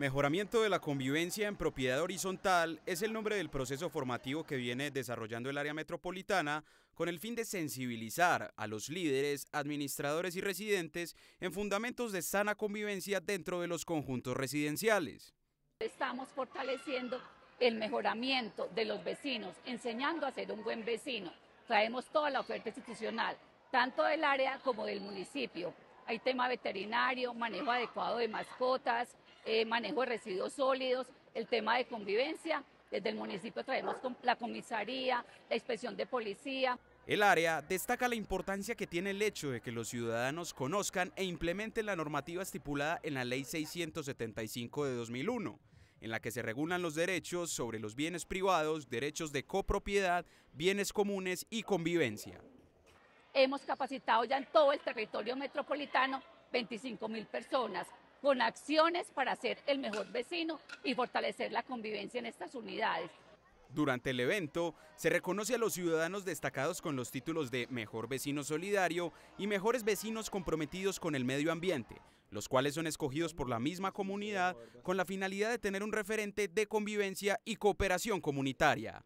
Mejoramiento de la convivencia en propiedad horizontal es el nombre del proceso formativo que viene desarrollando el área metropolitana con el fin de sensibilizar a los líderes, administradores y residentes en fundamentos de sana convivencia dentro de los conjuntos residenciales. Estamos fortaleciendo el mejoramiento de los vecinos, enseñando a ser un buen vecino. Traemos toda la oferta institucional, tanto del área como del municipio, hay tema veterinario, manejo adecuado de mascotas, eh, manejo de residuos sólidos, el tema de convivencia. Desde el municipio traemos la comisaría, la inspección de policía. El área destaca la importancia que tiene el hecho de que los ciudadanos conozcan e implementen la normativa estipulada en la Ley 675 de 2001, en la que se regulan los derechos sobre los bienes privados, derechos de copropiedad, bienes comunes y convivencia. Hemos capacitado ya en todo el territorio metropolitano 25 mil personas con acciones para ser el mejor vecino y fortalecer la convivencia en estas unidades. Durante el evento, se reconoce a los ciudadanos destacados con los títulos de Mejor Vecino Solidario y Mejores Vecinos Comprometidos con el Medio Ambiente, los cuales son escogidos por la misma comunidad con la finalidad de tener un referente de convivencia y cooperación comunitaria.